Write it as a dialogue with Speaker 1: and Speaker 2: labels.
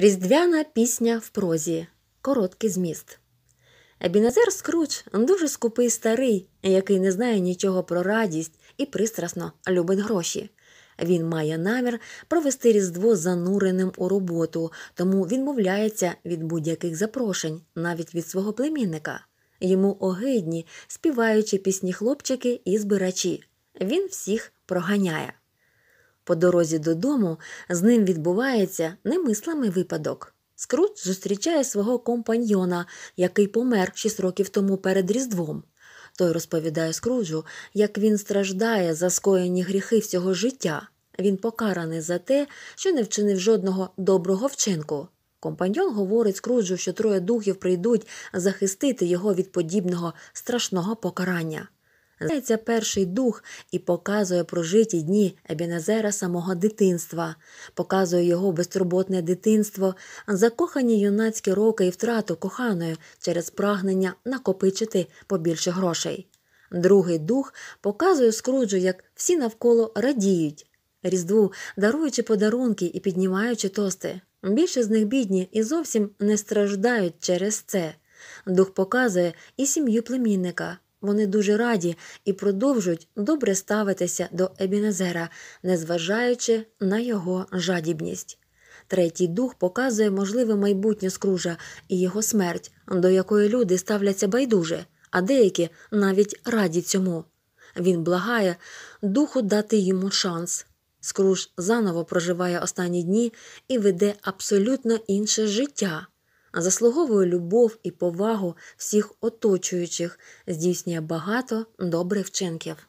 Speaker 1: Різдвяна пісня в прозі. Короткий зміст. Ебінезер Скруч дуже скупий старий, який не знає нічого про радість і пристрасно любить гроші. Він має намір провести різдво зануреним у роботу, тому він мовляється від будь-яких запрошень, навіть від свого племінника. Йому огидні, співаючи пісні хлопчики і збирачі. Він всіх проганяє. По дорозі додому з ним відбувається немислимий випадок. Скрут зустрічає свого компаньйона, який помер шість років тому перед Різдвом. Той розповідає Скруджу, як він страждає за скоєні гріхи всього життя. Він покараний за те, що не вчинив жодного доброго вчинку. Компаньйон говорить Скруджу, що троє духів прийдуть захистити його від подібного страшного покарання. Здається перший дух і показує прожиті дні Ебінезера самого дитинства, показує його безтурботне дитинство, закохані юнацькі роки і втрату коханої через прагнення накопичити побільше грошей. Другий дух показує скруджу, як всі навколо радіють, різдву, даруючи подарунки і піднімаючи тости. Більше з них бідні і зовсім не страждають через це. Дух показує і сім'ю племінника. Вони дуже раді і продовжують добре ставитися до Ебінезера, незважаючи на його жадібність. Третій дух показує можливе майбутнє скружа і його смерть, до якої люди ставляться байдуже, а деякі навіть раді цьому. Він благає духу дати йому шанс. Скруж заново проживає останні дні і веде абсолютно інше життя заслуговує любов і повагу всіх оточуючих, здійснює багато добрих вчинків.